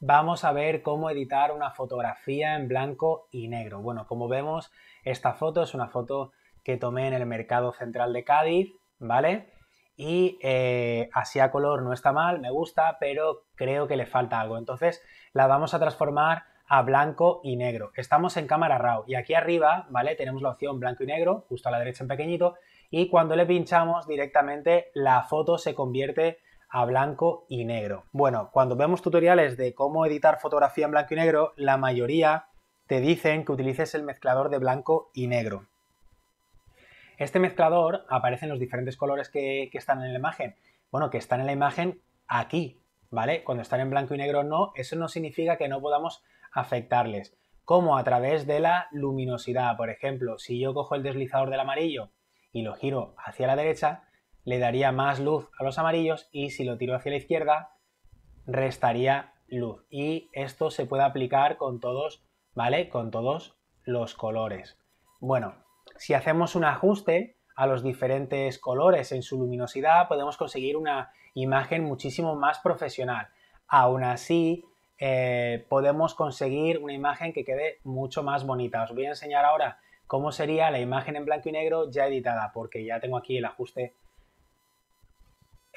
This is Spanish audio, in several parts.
vamos a ver cómo editar una fotografía en blanco y negro. Bueno, como vemos, esta foto es una foto que tomé en el mercado central de Cádiz, ¿vale? Y eh, así a color no está mal, me gusta, pero creo que le falta algo. Entonces la vamos a transformar a blanco y negro. Estamos en cámara RAW y aquí arriba, ¿vale? Tenemos la opción blanco y negro, justo a la derecha en pequeñito, y cuando le pinchamos directamente la foto se convierte a blanco y negro. Bueno, cuando vemos tutoriales de cómo editar fotografía en blanco y negro, la mayoría te dicen que utilices el mezclador de blanco y negro. Este mezclador aparece en los diferentes colores que, están en la imagen. Bueno, que están en la imagen aquí, ¿vale? Cuando están en blanco y negro no, eso no significa que no podamos afectarles. Como a través de la luminosidad, por ejemplo, si yo cojo el deslizador del amarillo y lo giro hacia la derecha, le daría más luz a los amarillos y si lo tiro hacia la izquierda, restaría luz. Y esto se puede aplicar con todos, ¿vale? Con todos los colores. Bueno, si hacemos un ajuste a los diferentes colores en su luminosidad, podemos conseguir una imagen muchísimo más profesional. Aún así, eh, podemos conseguir una imagen que quede mucho más bonita. Os voy a enseñar ahora cómo sería la imagen en blanco y negro ya editada, porque ya tengo aquí el ajuste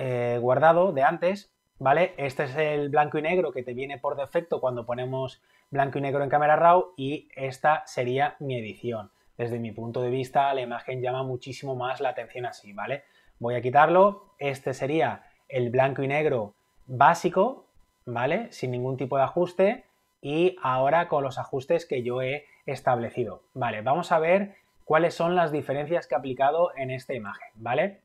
eh, guardado de antes, ¿vale? Este es el blanco y negro que te viene por defecto cuando ponemos blanco y negro en cámara RAW y esta sería mi edición. Desde mi punto de vista, la imagen llama muchísimo más la atención así, ¿vale? Voy a quitarlo. Este sería el blanco y negro básico, ¿vale? Sin ningún tipo de ajuste y ahora con los ajustes que yo he establecido. Vale, vamos a ver cuáles son las diferencias que he aplicado en esta imagen, ¿vale?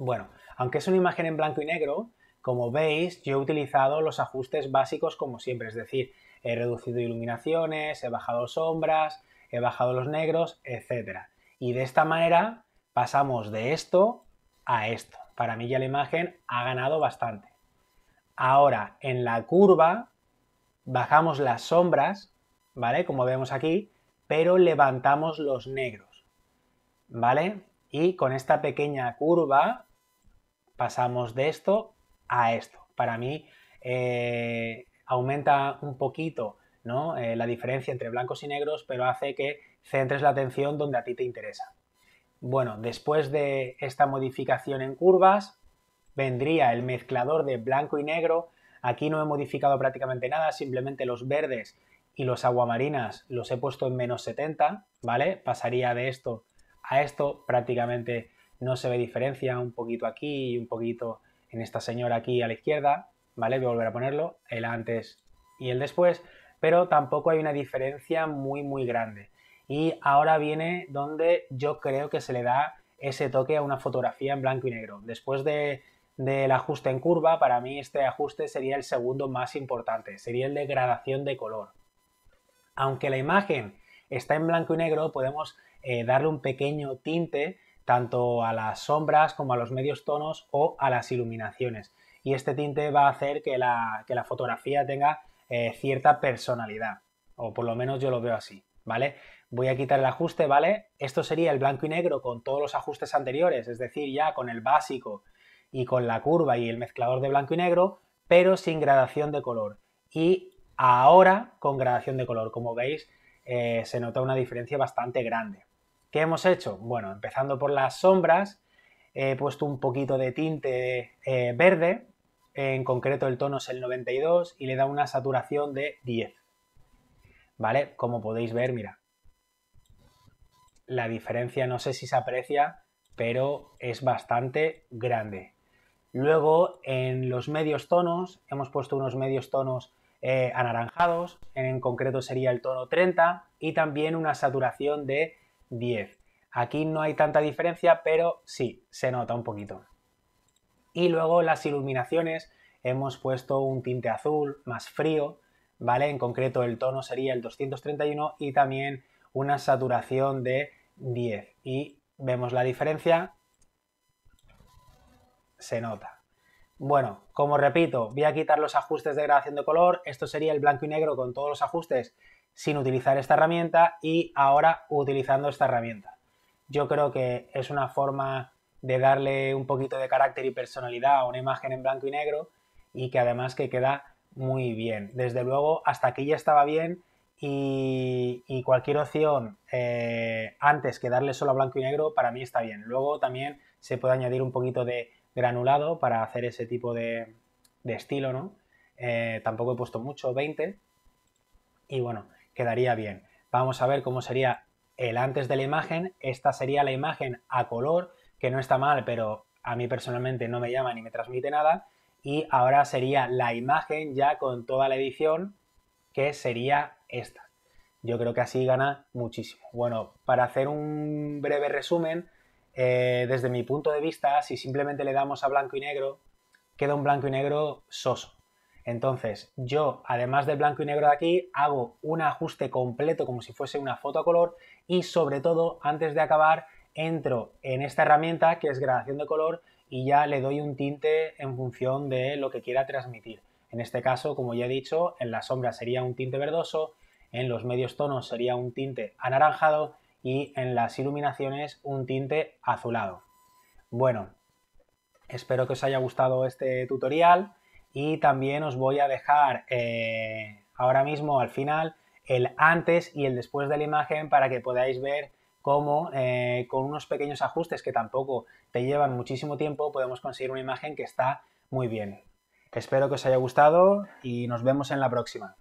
Bueno, aunque es una imagen en blanco y negro, como veis, yo he utilizado los ajustes básicos como siempre, es decir, he reducido iluminaciones, he bajado sombras, he bajado los negros, etc. Y de esta manera pasamos de esto a esto. Para mí ya la imagen ha ganado bastante. Ahora, en la curva, bajamos las sombras, ¿vale? Como vemos aquí, pero levantamos los negros, ¿vale? Y con esta pequeña curva pasamos de esto a esto. Para mí eh, aumenta un poquito eh, la diferencia entre blancos y negros, pero hace que centres la atención donde a ti te interesa. Bueno, después de esta modificación en curvas, vendría el mezclador de blanco y negro. Aquí no he modificado prácticamente nada, simplemente los verdes y los aguamarinas los he puesto en menos 70, ¿vale? Pasaría de esto a esto prácticamente no se ve diferencia, un poquito aquí y un poquito en esta señora aquí a la izquierda, ¿vale? Voy a volver a ponerlo, el antes y el después, pero tampoco hay una diferencia muy, muy grande. Y ahora viene donde yo creo que se le da ese toque a una fotografía en blanco y negro. Después del ajuste en curva, para mí este ajuste sería el segundo más importante, sería el de gradación de color. Aunque la imagen está en blanco y negro, podemos eh, darle un pequeño tinte tanto a las sombras como a los medios tonos o a las iluminaciones. Y este tinte va a hacer que la, fotografía tenga eh, cierta personalidad, o por lo menos yo lo veo así, ¿vale? Voy a quitar el ajuste, ¿vale? Esto sería el blanco y negro con todos los ajustes anteriores, es decir, ya con el básico y con la curva y el mezclador de blanco y negro, pero sin gradación de color. Y ahora con gradación de color, como veis, eh, se nota una diferencia bastante grande. ¿Qué hemos hecho? Bueno, empezando por las sombras, he puesto un poquito de tinte eh, verde, en concreto el tono es el 92 y le da una saturación de 10. ¿Vale? Como podéis ver, mira, la diferencia no sé si se aprecia, pero es bastante grande. Luego, en los medios tonos, hemos puesto unos medios tonos eh, anaranjados, en concreto sería el tono 30, y también una saturación de 10. Aquí no hay tanta diferencia, pero sí, se nota un poquito. Y luego las iluminaciones, hemos puesto un tinte azul más frío, ¿vale? En concreto el tono sería el 231 y también una saturación de 10. Y vemos la diferencia, se nota. Bueno, como repito, voy a quitar los ajustes de gradación de color, esto sería el blanco y negro con todos los ajustes sin utilizar esta herramienta y ahora utilizando esta herramienta. Yo creo que es una forma de darle un poquito de carácter y personalidad a una imagen en blanco y negro y que además que queda muy bien. Desde luego, hasta aquí ya estaba bien y, cualquier opción eh, antes que darle solo a blanco y negro para mí está bien. Luego también se puede añadir un poquito de granulado para hacer ese tipo de, estilo, ¿no? Eh, tampoco he puesto mucho, 20. Y bueno, quedaría bien. Vamos a ver cómo sería el antes de la imagen. Esta sería la imagen a color, que no está mal, pero a mí personalmente no me llama ni me transmite nada. Y ahora sería la imagen ya con toda la edición, que sería esta. Yo creo que así gana muchísimo. Bueno, para hacer un breve resumen, eh, desde mi punto de vista, si simplemente le damos a blanco y negro, queda un blanco y negro soso. Entonces, yo, además del blanco y negro de aquí, hago un ajuste completo como si fuese una foto a color y sobre todo, antes de acabar, entro en esta herramienta que es gradación de color y ya le doy un tinte en función de lo que quiera transmitir. En este caso, como ya he dicho, en la sombra sería un tinte verdoso, en los medios tonos sería un tinte anaranjado y en las iluminaciones un tinte azulado. Bueno, espero que os haya gustado este tutorial y también os voy a dejar eh, ahora mismo al final el antes y el después de la imagen para que podáis ver cómo eh, con unos pequeños ajustes que tampoco te llevan muchísimo tiempo podemos conseguir una imagen que está muy bien. Espero que os haya gustado y nos vemos en la próxima.